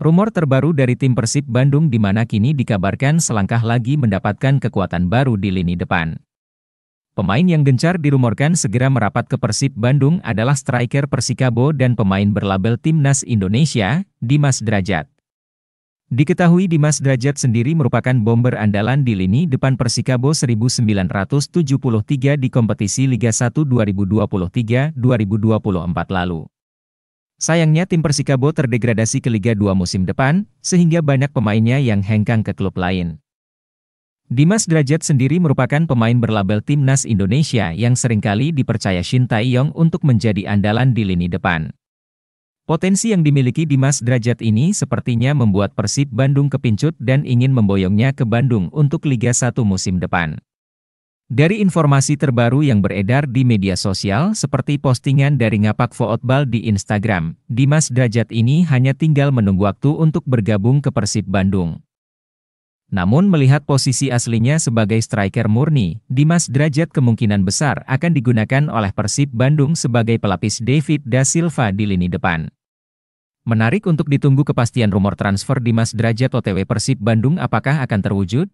Rumor terbaru dari tim Persib Bandung di mana kini dikabarkan selangkah lagi mendapatkan kekuatan baru di lini depan. Pemain yang gencar dirumorkan segera merapat ke Persib Bandung adalah striker Persikabo dan pemain berlabel Timnas Indonesia, Dimas Derajat. Diketahui Dimas Derajat sendiri merupakan bomber andalan di lini depan Persikabo 1973 di kompetisi Liga 1 2023-2024 lalu. Sayangnya tim Persikabo terdegradasi ke Liga 2 musim depan, sehingga banyak pemainnya yang hengkang ke klub lain. Dimas Derajat sendiri merupakan pemain berlabel Timnas Indonesia yang seringkali dipercaya Shin Taeyong untuk menjadi andalan di lini depan. Potensi yang dimiliki Dimas Derajat ini sepertinya membuat Persib Bandung kepincut dan ingin memboyongnya ke Bandung untuk Liga 1 musim depan. Dari informasi terbaru yang beredar di media sosial seperti postingan dari Ngapak Footbal di Instagram, Dimas Derajat ini hanya tinggal menunggu waktu untuk bergabung ke Persib Bandung. Namun melihat posisi aslinya sebagai striker murni, Dimas Derajat kemungkinan besar akan digunakan oleh Persib Bandung sebagai pelapis David Da Silva di lini depan. Menarik untuk ditunggu kepastian rumor transfer Dimas Derajat OTW Persib Bandung apakah akan terwujud?